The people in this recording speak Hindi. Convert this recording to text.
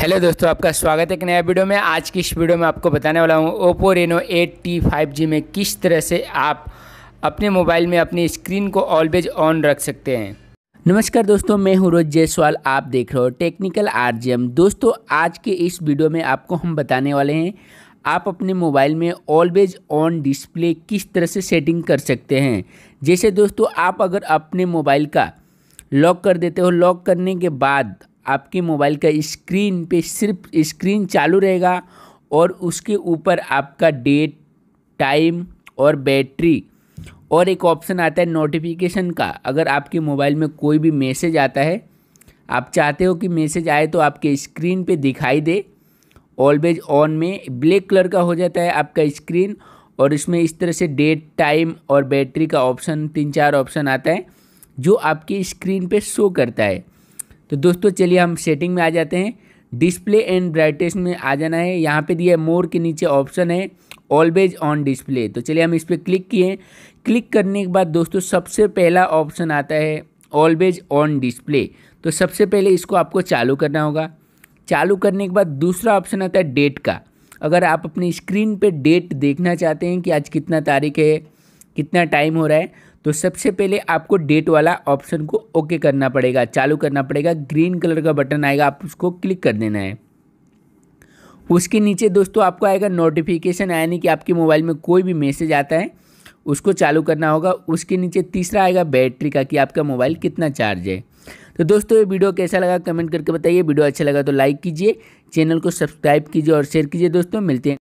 हेलो दोस्तों आपका स्वागत है एक नया वीडियो में आज की इस वीडियो में आपको बताने वाला हूँ Oppo Reno eight T five G में किस तरह से आप अपने मोबाइल में अपनी स्क्रीन को ऑलवेज ऑन रख सकते हैं नमस्कार दोस्तों मैं हूँ रोज जायसवाल आप देख रहे हो टेक्निकल आर दोस्तों आज के इस वीडियो में आपको हम बताने वाले हैं आप अपने मोबाइल में ऑलवेज ऑन डिस्प्ले किस तरह से सेटिंग कर सकते हैं जैसे दोस्तों आप अगर अपने मोबाइल का लॉक कर देते हो लॉक करने के बाद आपके मोबाइल का स्क्रीन पे सिर्फ स्क्रीन चालू रहेगा और उसके ऊपर आपका डेट टाइम और बैटरी और एक ऑप्शन आता है नोटिफिकेशन का अगर आपके मोबाइल में कोई भी मैसेज आता है आप चाहते हो कि मैसेज आए तो आपके स्क्रीन पे दिखाई दे ऑलवेज ऑन में ब्लैक कलर का हो जाता है आपका स्क्रीन और इसमें इस तरह से डेट टाइम और बैटरी का ऑप्शन तीन चार ऑप्शन आता है जो आपकी स्क्रीन पे शो करता है तो दोस्तों चलिए हम सेटिंग में आ जाते हैं डिस्प्ले एंड ब्राइटनेस में आ जाना है यहाँ पे दिया है मोर के नीचे ऑप्शन है ऑलवेज ऑन डिस्प्ले तो चलिए हम इस पर क्लिक किए क्लिक करने के बाद दोस्तों सबसे पहला ऑप्शन आता है ऑलवेज ऑन डिस्प्ले तो सबसे पहले इसको आपको चालू करना होगा चालू करने के बाद दूसरा ऑप्शन आता है डेट का अगर आप अपनी स्क्रीन पे डेट देखना चाहते हैं कि आज कितना तारीख है कितना टाइम हो रहा है तो सबसे पहले आपको डेट वाला ऑप्शन को ओके करना पड़ेगा चालू करना पड़ेगा ग्रीन कलर का बटन आएगा आप उसको क्लिक कर देना है उसके नीचे दोस्तों आपको आएगा नोटिफिकेशन यानी कि आपके मोबाइल में कोई भी मैसेज आता है उसको चालू करना होगा उसके नीचे तीसरा आएगा बैटरी का कि आपका मोबाइल कितना चार्ज है तो दोस्तों ये वीडियो कैसा लगा कमेंट करके बताइए वीडियो अच्छा लगा तो लाइक कीजिए चैनल को सब्सक्राइब कीजिए और शेयर कीजिए दोस्तों मिलते हैं